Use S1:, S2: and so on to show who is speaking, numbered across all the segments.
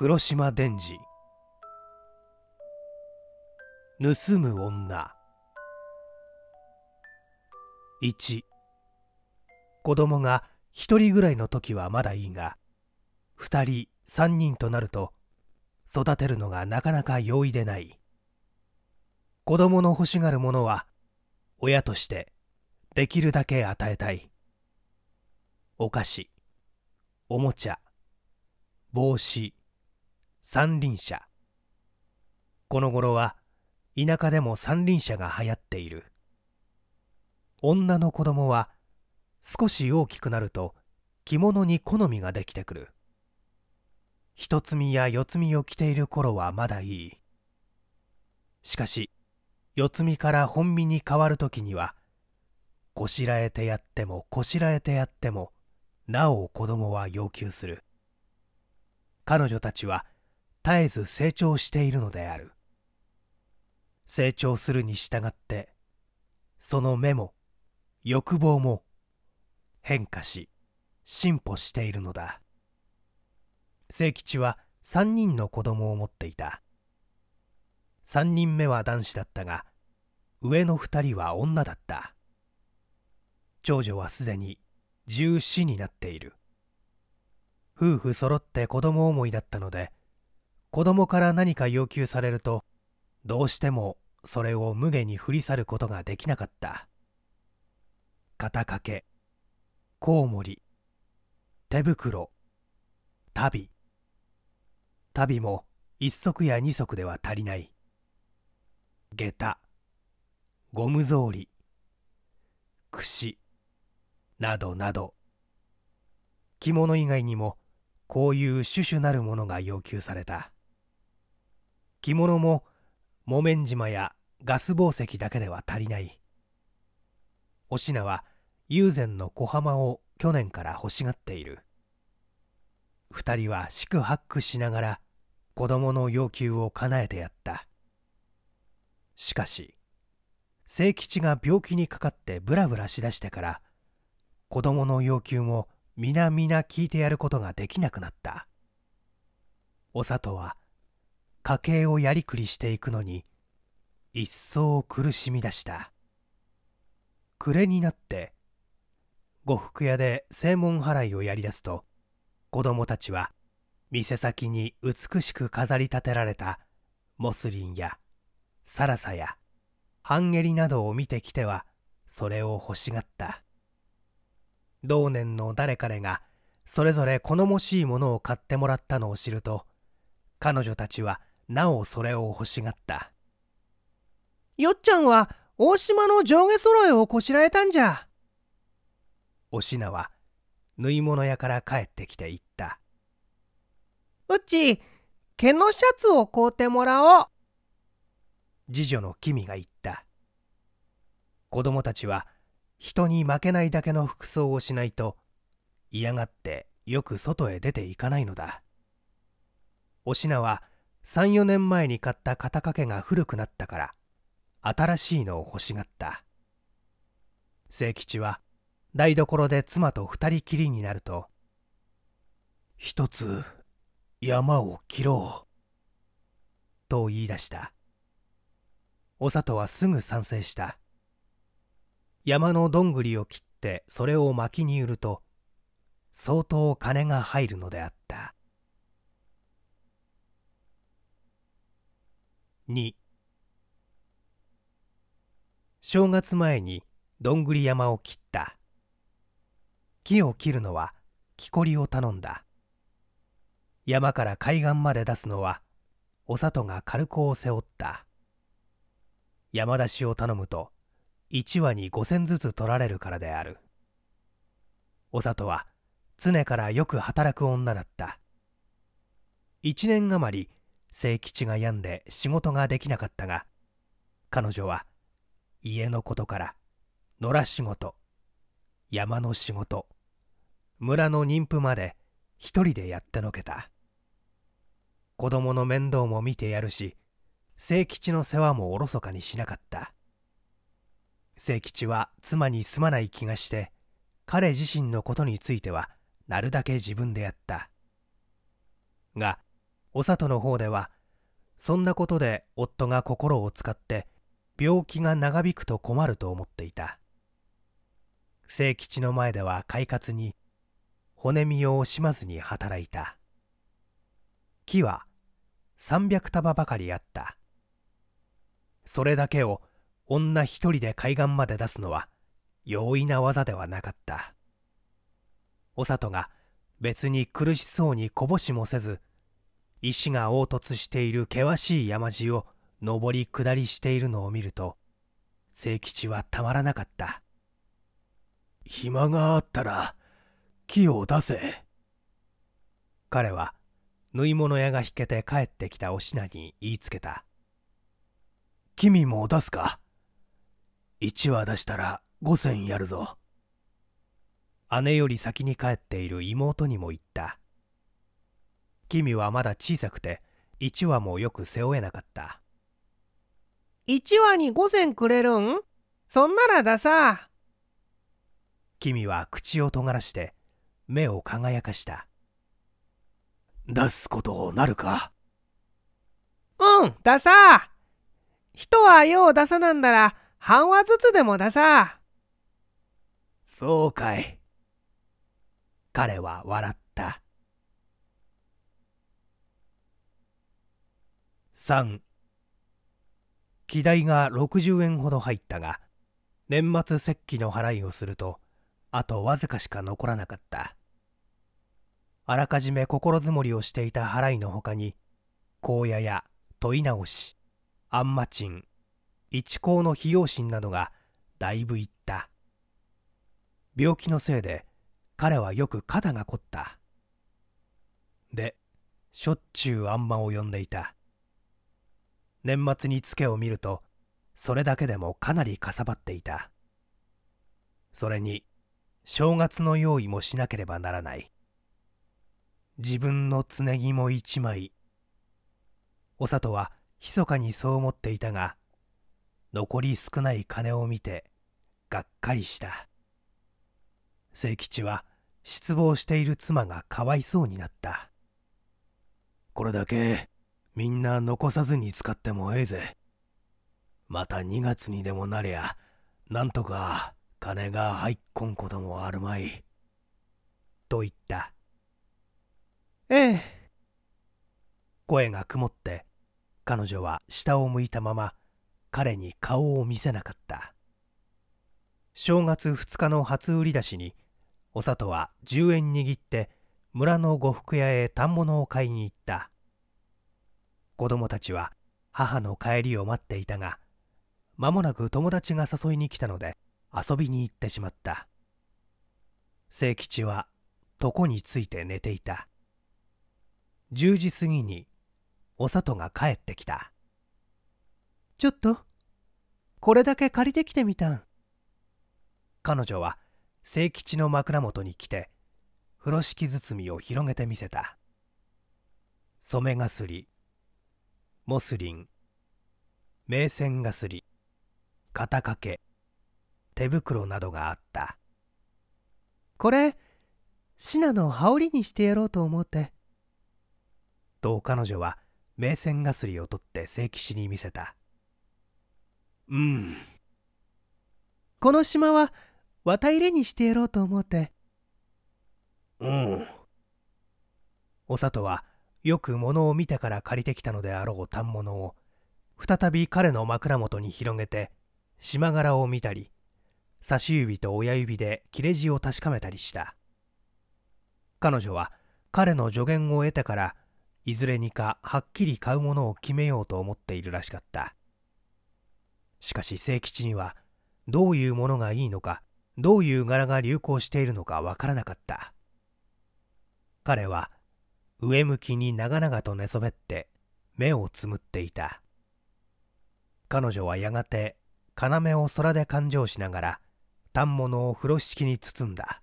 S1: 黒島伝次盗む女1子供が1人ぐらいの時はまだいいが2人3人となると育てるのがなかなか容易でない子供の欲しがるものは親としてできるだけ与えたいお菓子おもちゃ帽子三輪車この頃は田舎でも三輪車が流行っている女の子供は少し大きくなると着物に好みができてくる一つ身や四つ身を着ている頃はまだいいしかし四つ身から本身に変わる時にはこしらえてやってもこしらえてやってもなお子供は要求する彼女たちは絶えず成長しているのである成長するに従ってその目も欲望も変化し進歩しているのだ清吉は3人の子供を持っていた3人目は男子だったが上の2人は女だった長女はすでに14になっている夫婦揃って子供思いだったので子供から何か要求されるとどうしてもそれを無下に振り去ることができなかった肩掛けコウモリ手袋足袋足袋も一足や二足では足りない下駄ゴム草履櫛などなど着物以外にもこういう種々なるものが要求された着物も木綿島やガス宝石だけでは足りないお品は友禅の小浜を去年から欲しがっている二人は四苦八苦しながら子供の要求を叶えてやったしかし清吉が病気にかかってブラブラしだしてから子供の要求も皆皆聞いてやることができなくなったお里は家計をやりくりしていくのに一層苦しみだした暮れになって呉服屋で正門払いをやりだすと子供たちは店先に美しく飾り立てられたモスリンやサラサやハンゲリなどを見てきてはそれを欲しがった同年の誰彼がそれぞれ好もしいものを買ってもらったのを知ると彼女たちはなおそれを欲しがった
S2: よっちゃんは大島の上下揃えをこしらえたんじゃ
S1: おしなは縫い物屋から帰ってきて言った
S2: うち毛のシャツを買うてもらおう
S1: 次女の君が言った子供たちは人に負けないだけの服装をしないと嫌がってよく外へ出ていかないのだおしなは34年前に買った肩掛けが古くなったから新しいのを欲しがった清吉は台所で妻と二人きりになると「一つ山を切ろう」と言い出したお里はすぐ賛成した山のどんぐりを切ってそれを薪に売ると相当金が入るのであった2正月前にどんぐり山を切った木を切るのは木こりを頼んだ山から海岸まで出すのはお里が軽くを背負った山出しを頼むと1羽に5 0ずつ取られるからであるお里は常からよく働く女だった1年余り清吉が病んで仕事ができなかったが彼女は家のことから野良仕事山の仕事村の妊婦まで一人でやってのけた子供の面倒も見てやるし清吉の世話もおろそかにしなかった清吉は妻にすまない気がして彼自身のことについてはなるだけ自分でやったがお里の方ではそんなことで夫が心を使って病気が長引くと困ると思っていた清吉の前では快活に骨身を惜しまずに働いた木は300束ばかりあったそれだけを女一人で海岸まで出すのは容易な技ではなかったお里が別に苦しそうにこぼしもせず石が凹凸している険しい山路を上り下りしているのを見ると清吉はたまらなかった暇があったら木を出せ彼は縫い物屋が引けて帰ってきたお品に言いつけた君も出すか1羽出したら5銭やるぞ姉より先に帰っている妹にも言ったキミはまだ小さくて1羽もよく背負えなかった
S2: 1羽に5銭くれるんそんならださ
S1: キミは口を尖らして目を輝かした出すことなるか
S2: うんださ人はよう出さなんなら半羽ずつでもださ
S1: そうかい彼は笑った3機代が60円ほど入ったが年末節期の払いをするとあとわずかしか残らなかったあらかじめ心づもりをしていた払いのほかに荒野や問い直しあんまちん一行の費用心などがだいぶいった病気のせいで彼はよく肩が凝ったでしょっちゅうあんまを呼んでいた年末にツケを見るとそれだけでもかなりかさばっていたそれに正月の用意もしなければならない自分のつねぎも一枚お里は密かにそう思っていたが残り少ない金を見てがっかりした清吉は失望している妻がかわいそうになったこれだけみんな残さずに使ってもええぜまた2月にでもなりゃなんとか金が入っこんこともあるまいと言ったええ声が曇って彼女は下を向いたまま彼に顔を見せなかった正月2日の初売り出しにお里は10円握って村の呉服屋へ反物を買いに行った子供たちは母の帰りを待っていたが間もなく友達が誘いに来たので遊びに行ってしまった清吉は床について寝ていた10時過ぎにお里が帰ってきたちょっと
S2: これだけ借
S1: りてきてみたん彼女は清吉の枕元に来て風呂敷包みを広げてみせた染めがすりモスリン名船がすり肩掛け手袋などがあった
S2: これシナの羽織にしてやろうと思って
S1: と彼女は名船がすりを取って聖騎士に見せたうん
S2: この島は綿入れにしてやろうと思って
S1: うんお里はよく物を見てから借りてきたのであろう反物を再び彼の枕元に広げて縞柄を見たり差し指と親指で切れ字を確かめたりした彼女は彼の助言を得てからいずれにかはっきり買うものを決めようと思っているらしかったしかし清吉にはどういうものがいいのかどういう柄が流行しているのかわからなかった彼は上向きに長々と寝そべって目をつむっていた彼女はやがて要を空で勘定しながら反物を風呂敷に包んだ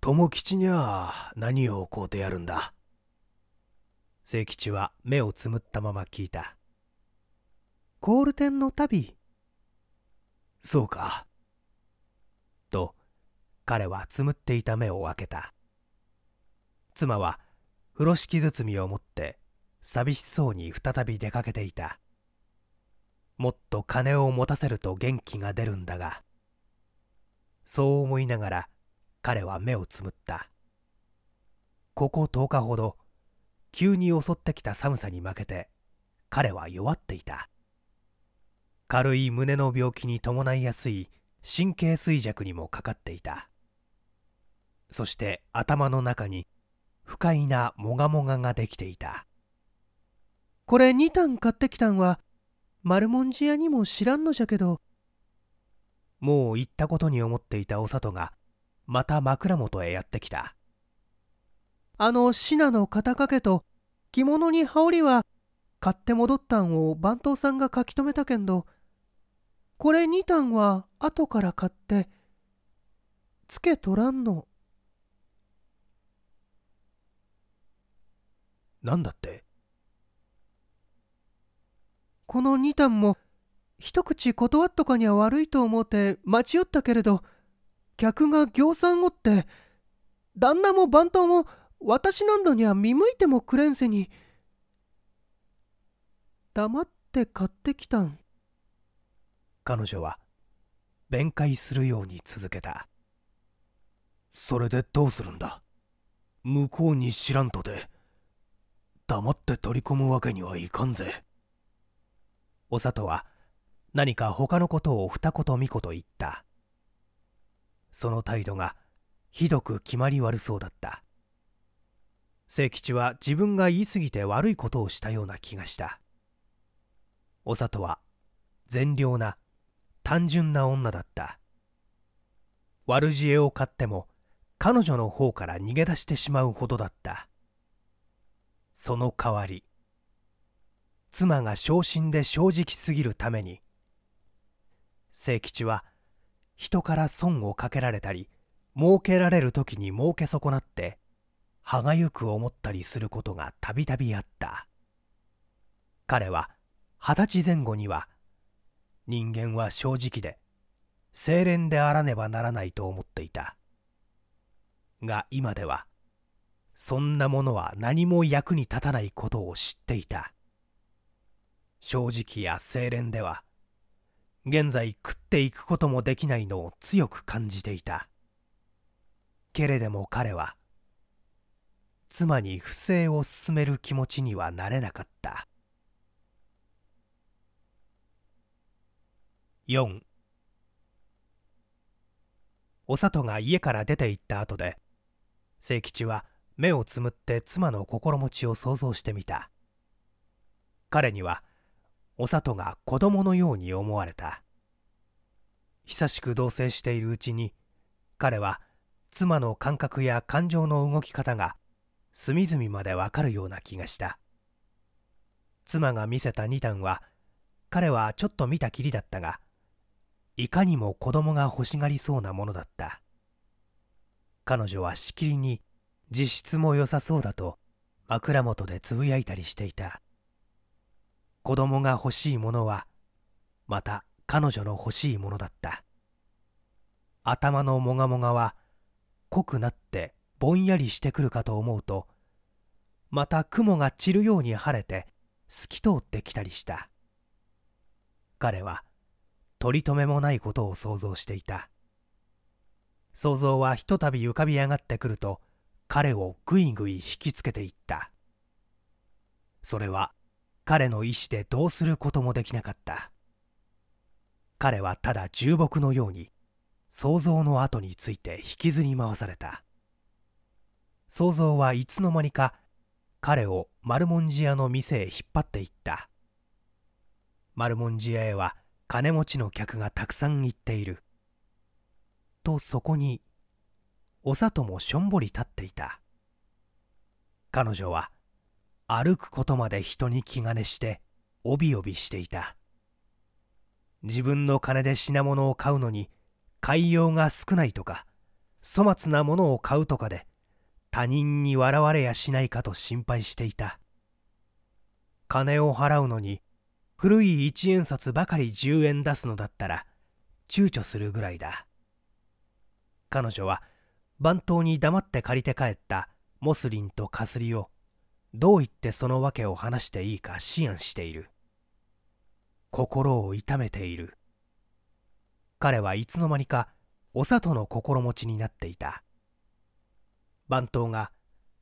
S1: 友吉にゃ何を買うてやるんだ清吉は目をつむったまま聞いた
S2: コール天の旅
S1: そうかと彼はつむっていた目を開けた妻は風呂敷包みを持って寂しそうに再び出かけていたもっと金を持たせると元気が出るんだがそう思いながら彼は目をつむったここ10日ほど急に襲ってきた寒さに負けて彼は弱っていた軽い胸の病気に伴いやすい神経衰弱にもかかっていたそして頭の中に不快なもがもがができていた
S2: これ2単買ってきたんは丸文字屋にも知らんのじゃけど
S1: もう行ったことに思っていたお里がまた枕元へ
S2: やってきたあの信の肩掛けと着物に羽織は買って戻ったんを番頭さんが書き留めたけんどこれ2単は後から買ってつけとらんの何だってこの2段も一口断っとかには悪いと思うて待ちよったけれど客がぎょうさんおって旦那も番頭も私なんどには見向いてもくれんせに黙って買ってきたん
S1: 彼女は弁解するように続けたそれでどうするんだ向こうに知らんとて黙って取り込むわけにはいかんぜお里は何か他のことを二言三言言ったその態度がひどく決まり悪そうだった清吉は自分が言い過ぎて悪いことをしたような気がしたお里は善良な単純な女だった悪知恵を買っても彼女の方から逃げ出してしまうほどだったその代わり妻が昇進で正直すぎるために清吉は人から損をかけられたり儲けられる時に儲け損なって歯がゆく思ったりすることがたびたびあった彼は二十歳前後には人間は正直で清廉であらねばならないと思っていたが今ではそんなものは何も役に立たないことを知っていた正直や清廉では現在食っていくこともできないのを強く感じていたけれども彼は妻に不正を進める気持ちにはなれなかった4お里が家から出て行った後で清吉は目をつむって妻の心持ちを想像してみた彼にはお里が子供のように思われた久しく同棲しているうちに彼は妻の感覚や感情の動き方が隅々までわかるような気がした妻が見せた2段は彼はちょっと見たきりだったがいかにも子供が欲しがりそうなものだった彼女はしきりに実質も良さそうだと枕元でつぶやいたりしていた子供が欲しいものはまた彼女の欲しいものだった頭のもがもがは濃くなってぼんやりしてくるかと思うとまた雲が散るように晴れて透き通ってきたりした彼は取り留めもないことを想像していた想像はひとたび浮かび上がってくると彼をぐいぐい引きつけていったそれは彼の意志でどうすることもできなかった彼はただ重木のように想像の後について引きずり回された想像はいつの間にか彼を丸文字屋の店へ引っ張っていった丸文字屋へは金持ちの客がたくさん行っているとそこにお里もしょんぼり立っていた彼女は歩くことまで人に気兼ねしておびおびしていた自分の金で品物を買うのに買いようが少ないとか粗末なものを買うとかで他人に笑われやしないかと心配していた金を払うのに古い一円札ばかり10円出すのだったら躊躇するぐらいだ彼女は番頭に黙って借りて帰ったモスリンとかすりをどう言ってその訳を話していいか思案している心を痛めている彼はいつの間にかお里の心持ちになっていた番頭が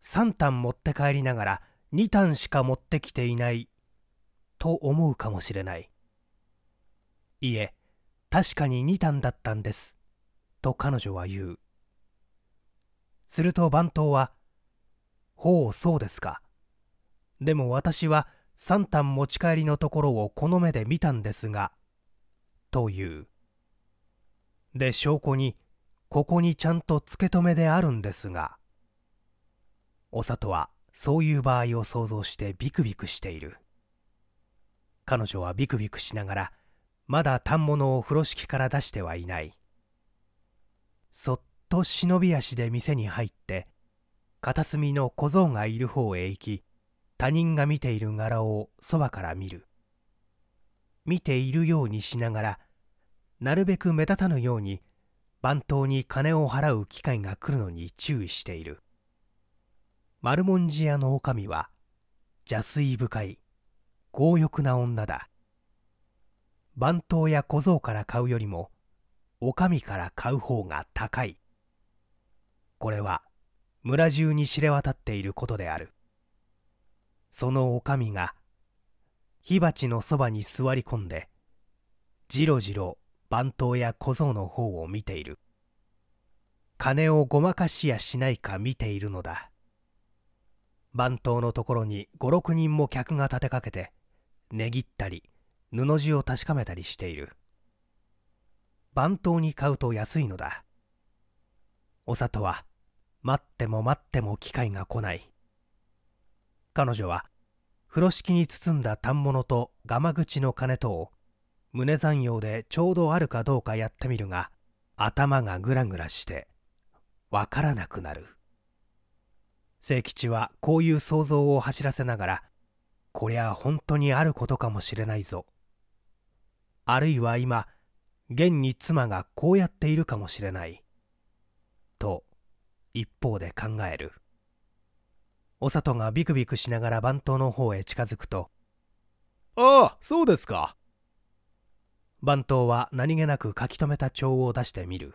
S1: 3反持って帰りながら2単しか持ってきていないと思うかもしれないいえ確かに2単だったんですと彼女は言うすると番頭は、ほう、そうですか。でも私は三反持ち帰りのところをこの目で見たんですが、という。で、証拠に、ここにちゃんと付け止めであるんですが、お里はそういう場合を想像してビクビクしている。彼女はビクビクしながら、まだ反物を風呂敷から出してはいない。そっと忍び足で店に入って片隅の小僧がいる方へ行き他人が見ている柄をそばから見る見ているようにしながらなるべく目立たぬように番頭に金を払う機会が来るのに注意している丸文字屋の女将は邪水深い強欲な女だ番頭や小僧から買うよりも女将から買う方が高いこれは村中に知れ渡っていることであるその女将が火鉢のそばに座り込んでじろじろ番頭や小僧の方を見ている金をごまかしやしないか見ているのだ番頭のところに五六人も客が立てかけて値切ったり布地を確かめたりしている番頭に買うと安いのだお里は待っても待っても機会が来ない彼女は風呂敷に包んだ反物とガマ口の金とを胸山用でちょうどあるかどうかやってみるが頭がぐらぐらしてわからなくなる清吉はこういう想像を走らせながらこりゃ本当にあることかもしれないぞあるいは今現に妻がこうやっているかもしれないと一方で考えるお里がビクビクしながら番頭の方へ近づくと「ああそうですか」番頭は何気なく書き留めた帳を出してみる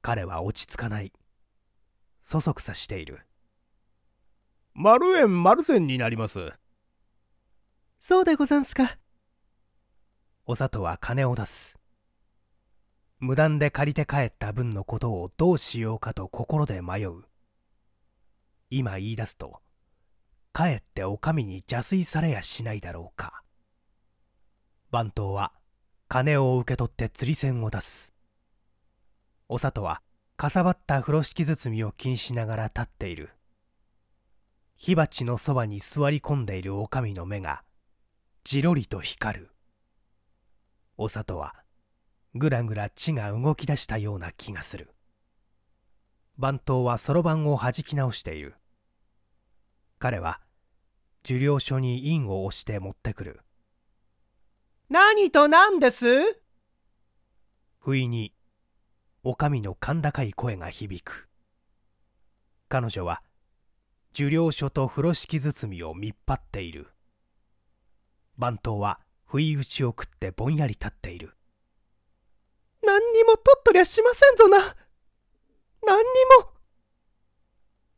S1: 彼は落ち着かないそそくさしている丸円丸銭になります
S2: そうでござんすか
S1: お里は金を出す無断で借りて帰った分のことをどうしようかと心で迷う今言い出すとかえってお上に邪推されやしないだろうか番頭は金を受け取って釣り銭を出すお里はかさばった風呂敷包みを気にしながら立っている火鉢のそばに座り込んでいるお上の目がじろりと光るお里はぐらぐら血が動き出したような気がする番頭はそろばんを弾き直している彼は受領書に印を押して持ってくる
S2: 何と何です
S1: 不意に女かの甲高い声が響く彼女は受領書と風呂敷包みを見っ張っている番頭は不意打ちを食ってぼんやり立っている
S2: 何にも取っとりゃしませんぞな何にも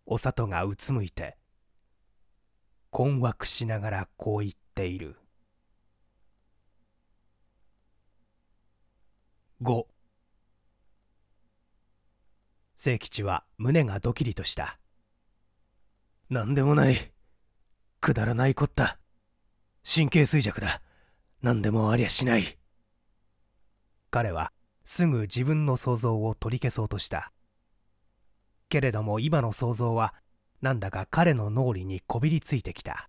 S1: お里がうつむいて困惑しながらこう言っている5清吉は胸がドキリとした何でもないくだらないこった神経衰弱だ何でもありゃしない彼はすぐ自分の想像を取り消そうとしたけれども今の想像はなんだか彼の脳裏にこびりついてきた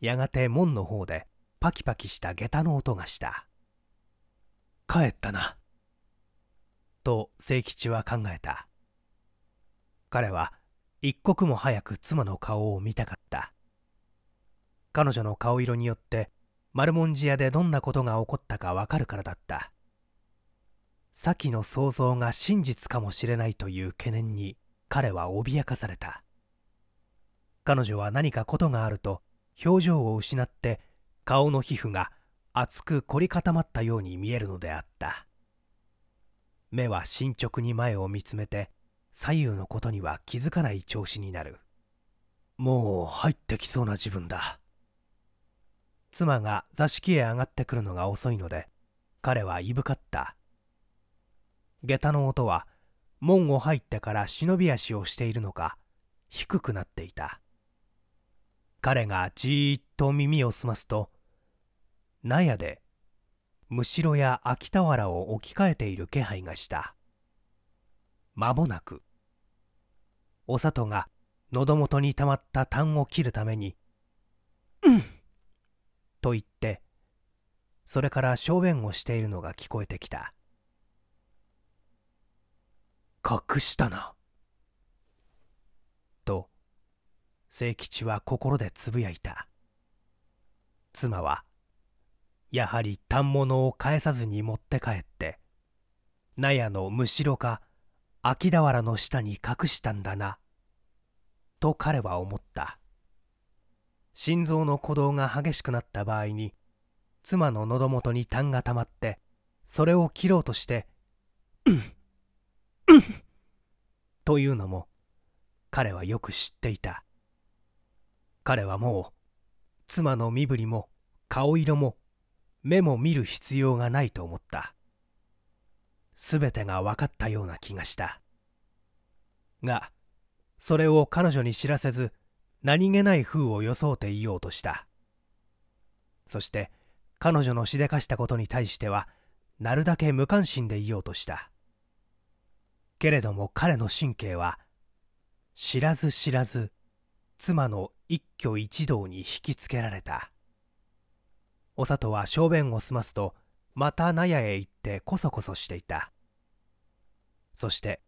S1: やがて門の方でパキパキした下駄の音がした帰ったなと清吉は考えた彼は一刻も早く妻の顔を見たかった彼女の顔色によって丸文字屋でどんなことが起こったかわかるからだった先の想像が真実かもしれないという懸念に彼は脅かされた彼女は何かことがあると表情を失って顔の皮膚が厚く凝り固まったように見えるのであった目は進捗に前を見つめて左右のことには気づかない調子になるもう入ってきそうな自分だ妻が座敷へ上がってくるのが遅いので彼はいぶかった下駄の音は門を入ってから忍び足をしているのか低くなっていた彼がじーっと耳を澄ますと納屋でむしろや秋田原を置き換えている気配がした間もなくお里が喉元にたまった痰を切るために「うん!」と言ってそれから小便をしているのが聞こえてきた隠したな。と、清吉は心でつぶやいた。妻は、やはり反物を返さずに持って帰って、納屋のむしろか秋田原の下に隠したんだな、と彼は思った。心臓の鼓動が激しくなった場合に、妻の喉元に痰が溜まって、それを切ろうとして、うん というのも彼はよく知っていた彼はもう妻の身振りも顔色も目も見る必要がないと思った全てが分かったような気がしたがそれを彼女に知らせず何気ない風を装っていようとしたそして彼女のしでかしたことに対してはなるだけ無関心でいようとしたけれども彼の神経は知らず知らず妻の一挙一動に引きつけられたお里は小便を済ますとまた納屋へ行ってこそこそしていたそして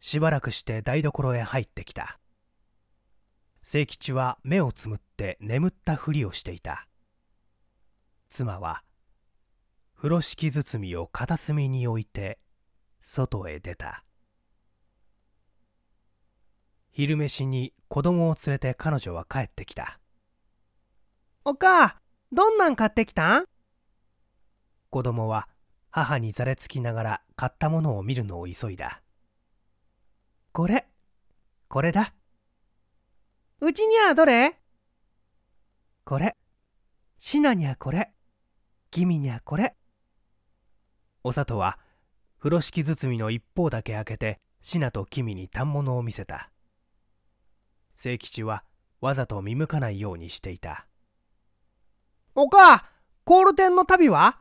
S1: しばらくして台所へ入ってきた清吉は目をつむって眠ったふりをしていた妻は風呂敷包みを片隅に置いて外へ出た昼飯に子供を連れて彼女は帰ってきた
S2: お母どんなん買ってきたん
S1: 子供は母にざれつきながら買ったものを見るのを急いだ
S2: これこれだうちにゃどれこれシナにゃこれ君にゃこれ
S1: お里は風呂敷包みの一方だけ開けてシナとキミに反物を見せた清吉はわざと見向かないようにしていた
S2: おかコール天の旅は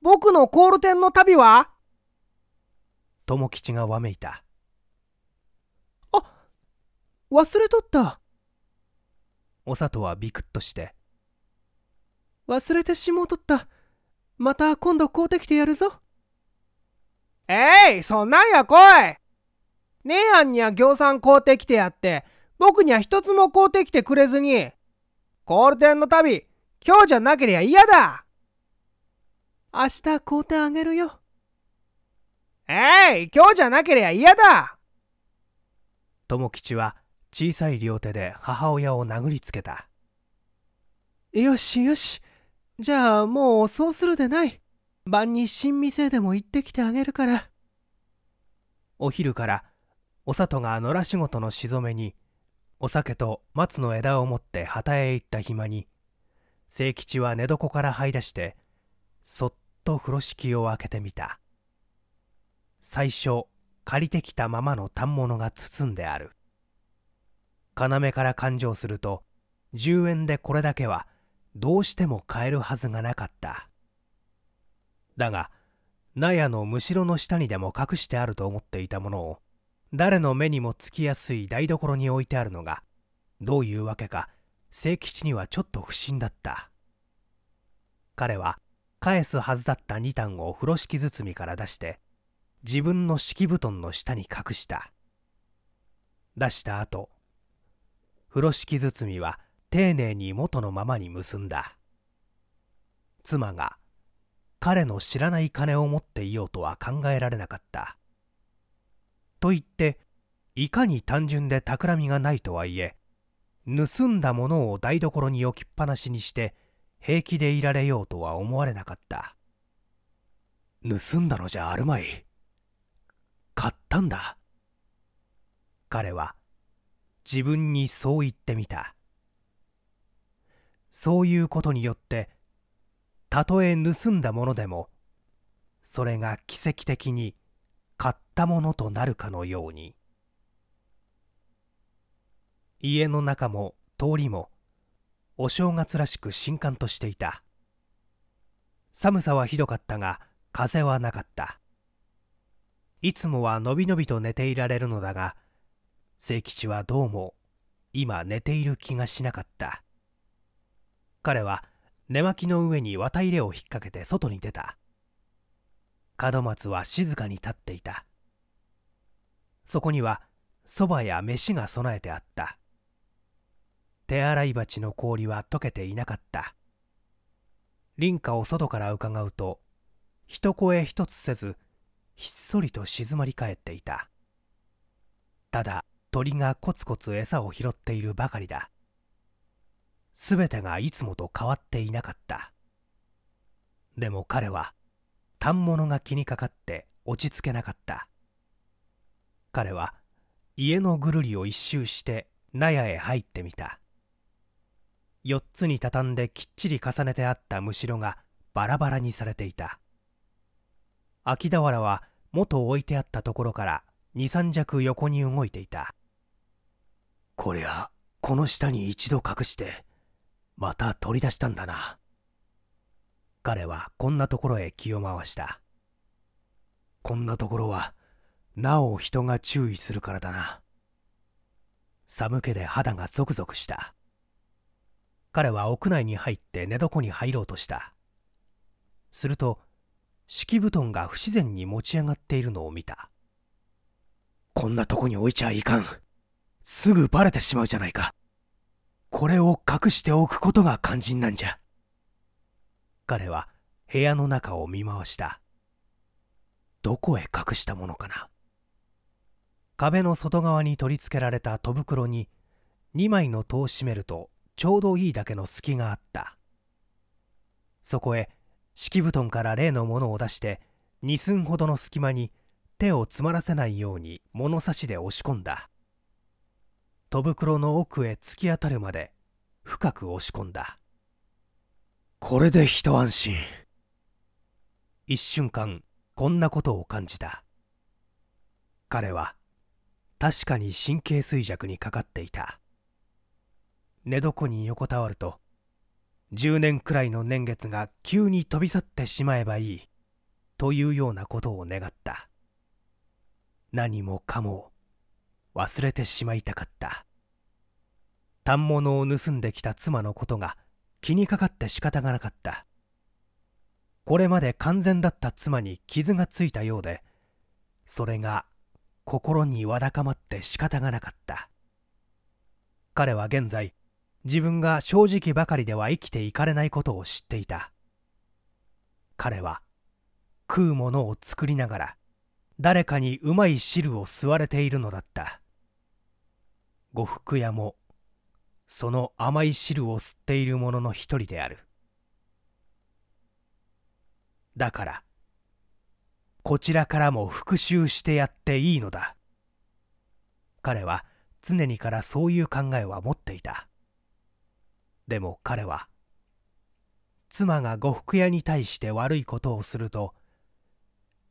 S2: 僕のコール天の旅は
S1: 友吉がわめいた
S2: あ忘れとった
S1: お里はビク
S2: ッとして忘れてしもうとったまた今度買うてきてやるぞえい、そんなんや来い姉やんには行産買うてきてやって、僕には一つも買うてきてくれずに。コールテンの旅、今日じゃなけりゃ嫌だ明日買うてあげるよ。えい、今日じゃなけりゃ嫌だ
S1: 友吉は小さい両手で母親を殴りつけた。
S2: よしよし、じゃあもうそうするでない。晩に新店でも行ってきてあげるから
S1: お昼からお里が野良仕事のしぞめにお酒と松の枝を持って旗へ行った暇に清吉は寝床から這い出してそっと風呂敷を開けてみた最初借りてきたままの反物が包んである要から勘定すると10円でこれだけはどうしても買えるはずがなかっただが納屋のむしろの下にでも隠してあると思っていたものを誰の目にもつきやすい台所に置いてあるのがどういうわけか清吉にはちょっと不審だった彼は返すはずだった2単を風呂敷包みから出して自分の敷布団の下に隠した出した後風呂敷包みは丁寧に元のままに結んだ妻が彼の知らない金を持っていようとは考えられなかったと言っていかに単純で企みがないとはいえ盗んだものを台所に置きっぱなしにして平気でいられようとは思われなかった盗んだのじゃあるまい買ったんだ彼は自分にそう言ってみたそういうことによってたとえ盗んだものでもそれが奇跡的に買ったものとなるかのように家の中も通りもお正月らしく新刊としていた寒さはひどかったが風はなかったいつもはのびのびと寝ていられるのだが清吉はどうも今寝ている気がしなかった彼は寝巻きの上に綿入れを引っ掛けて外に出た門松は静かに立っていたそこにはそばや飯が備えてあった手洗い鉢の氷は溶けていなかった林家を外から伺うと一声一つせずひっそりと静まり返っていたただ鳥がコツコツ餌を拾っているばかりだ全てがいつもと変わっていなかったでも彼は反物が気にかかって落ち着けなかった彼は家のぐるりを一周して納屋へ入ってみた4つに畳んできっちり重ねてあったむしろがバラバラにされていた秋田原は元置いてあったところから23尺横に動いていたこりゃこの下に一度隠してまた取り出したんだな。彼はこんなところへ気を回した。こんなところは、なお人が注意するからだな。寒気で肌がゾクゾクした。彼は屋内に入って寝床に入ろうとした。すると、敷布団が不自然に持ち上がっているのを見た。こんなとこに置いちゃいかん。すぐバレてしまうじゃないか。これを隠しておくことが肝心なんじゃ彼は部屋の中を見回したどこへ隠したものかな壁の外側に取り付けられた戸袋に2枚の戸を閉めるとちょうどいいだけの隙があったそこへ敷布団から例のものを出して2寸ほどの隙間に手を詰まらせないように物差しで押し込んだ戸袋の奥へ突き当たるまで深く押し込んだこれで一安心一瞬間こんなことを感じた彼は確かに神経衰弱にかかっていた寝床に横たわると10年くらいの年月が急に飛び去ってしまえばいいというようなことを願った何もかも忘れてしまいたかった反物を盗んできた妻のことが気にかかって仕方がなかったこれまで完全だった妻に傷がついたようでそれが心にわだかまって仕方がなかった彼は現在自分が正直ばかりでは生きていかれないことを知っていた彼は食うものを作りながら誰かにうまい汁を吸われているのだった呉服屋もその甘い汁を吸っている者の一人であるだからこちらからも復讐してやっていいのだ彼は常にからそういう考えは持っていたでも彼は妻が呉服屋に対して悪いことをすると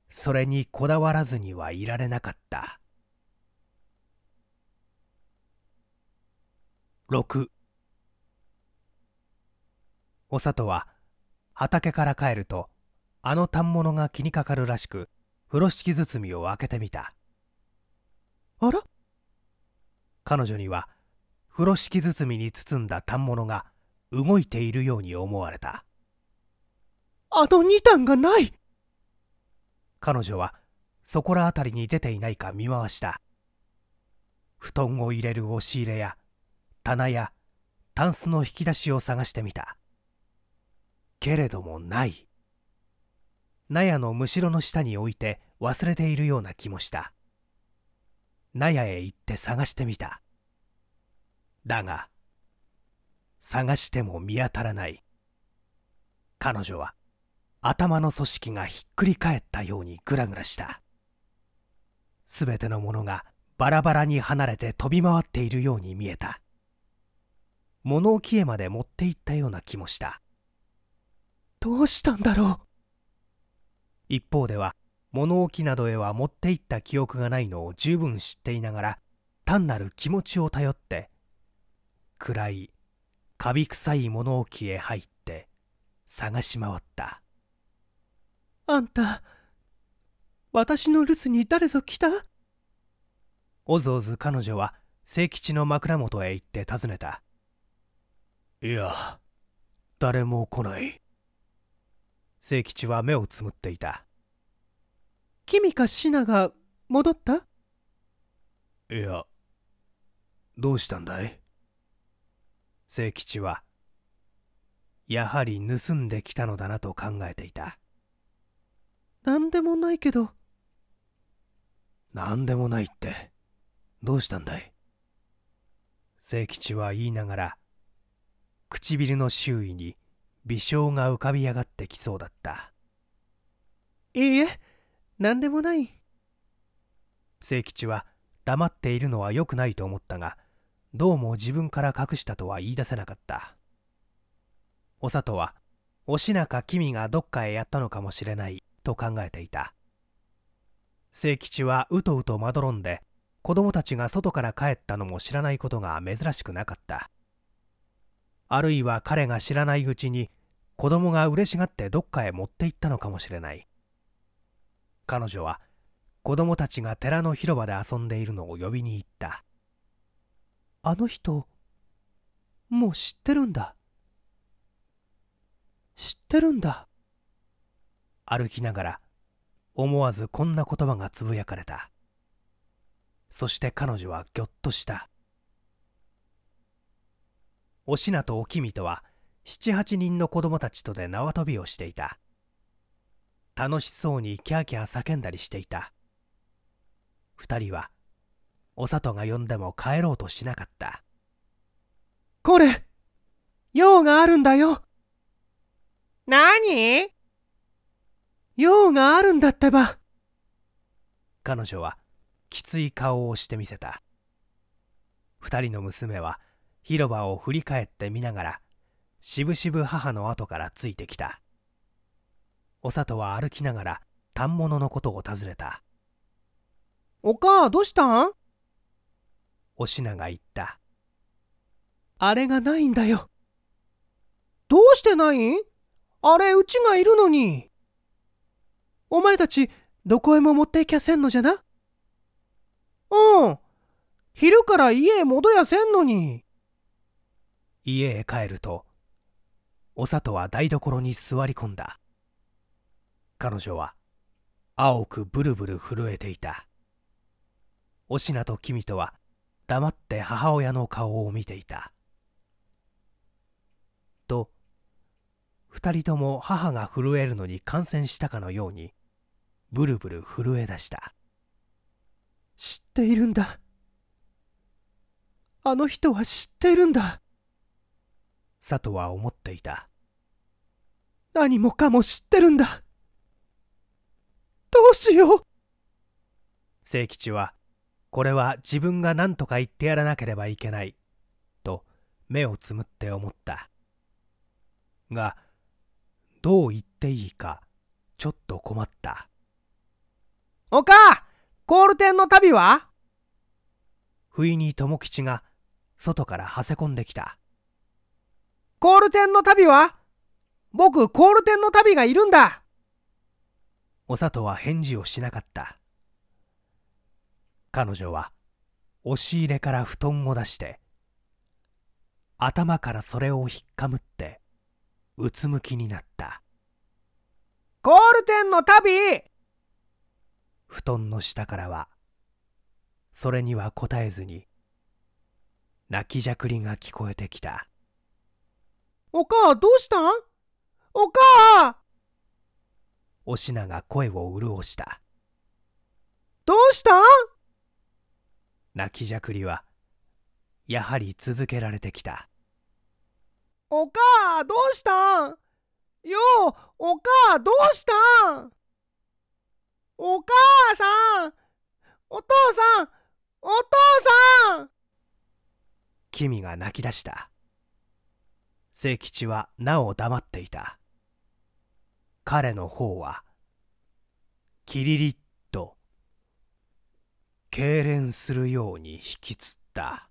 S1: それにこだわらずにはいられなかった。6お里は畑から帰るとあの反物が気にかかるらしく風呂敷包みを開けてみたあら彼女には風呂敷包みに包んだ反物が動いているように思われた
S2: あの2段がない
S1: 彼女はそこら辺りに出ていないか見回した布団を入れる押し入れや棚やタンスの引き出しを探してみたけれどもない納屋のむしろの下に置いて忘れているような気もした納屋へ行って探してみただが探しても見当たらない彼女は頭の組織がひっくり返ったようにグラグラしたすべてのものがバラバラに離れて飛び回っているように見えた物置へまで持って行ったような気もした
S2: どうしたんだろ
S1: う一方では物置などへは持って行った記憶がないのを十分知っていながら単なる気持ちを頼って暗いカビ臭い物置へ入って探し回った
S2: あんた私の留守に誰ぞ来た
S1: おずおず彼女は清吉の枕元へ行って尋ねたいや誰も来ない清吉は目をつむっていた
S2: 君かシナが戻った
S1: いやどうしたんだい清吉はやはり盗んできたのだなと考えていた
S2: 何でもないけど
S1: 何でもないってどうしたんだい清吉は言いながら唇の周囲に微笑が浮かび上がってきそうだった
S2: いいえ何でもない
S1: 清吉は黙っているのは良くないと思ったがどうも自分から隠したとは言い出せなかったお里はおしなか君がどっかへやったのかもしれないと考えていた清吉はうとうとまどろんで子供たちが外から帰ったのも知らないことが珍しくなかったあるいは彼が知らないうちに子供が嬉しがってどっかへ持って行ったのかもしれない彼女は子供たちが寺の広場で遊んでいるのを呼びに行っ
S2: たあの人もう知ってるんだ知ってるんだ
S1: 歩きながら思わずこんな言葉がつぶやかれたそして彼女はぎょっとしたお品とおきみとは七八人の子供たちとで縄跳びをしていた楽しそうにキャーキャー叫んだりしていた二人はお里が呼んでも帰ろうとしなかった
S2: これ用があるんだよ何用があるんだってば
S1: 彼女はきつい顔をしてみせた二人の娘は広場を振り返ってみながらしぶしぶ母の後からついてきたお里は歩きながら反物のことを尋ねた
S2: 「おかあどうしたん?」
S1: おしなが言った
S2: 「あれがないんだよ」どうしてないあれうちがいるのにお前たちどこへも持っていきゃせんのじゃなうん昼から家へ戻やせんのに。
S1: 家へ帰るとお里は台所に座り込んだ彼女は青くブルブル震えていたお品と君とは黙って母親の顔を見ていたと二人とも母が震えるのに感染したかのようにブルブル震え出した
S2: 知っているんだあの人は知っているんだ
S1: 佐藤は思っていた
S2: 何もかも知ってるんだどうしよう
S1: 清吉はこれは自分が何とか言ってやらなければいけないと目をつむって思ったがどう言っていいかちょっと困っ
S2: たおかコール店の旅は
S1: 不意に友吉が外からはせ込んできた
S2: コールテンの旅は僕、コールテンの旅がいるんだ
S1: お里は返事をしなかった。彼女は、押し入れから布団を出して、頭からそれをひっかむって、うつむきになった。
S2: コールテンの旅
S1: 布団の下からは、それには答えずに、泣きじゃくりが聞こえてきた。
S2: お母どうしたんお母
S1: おしなが声を潤したどうしたん泣きじゃくりはやはり続けられてきた
S2: お母どうしたんよお母どうしたんお母さんお父さんお父さん
S1: 君が泣き出した清吉はなお黙っていた彼の方はキリリッと痙攣するように引きつった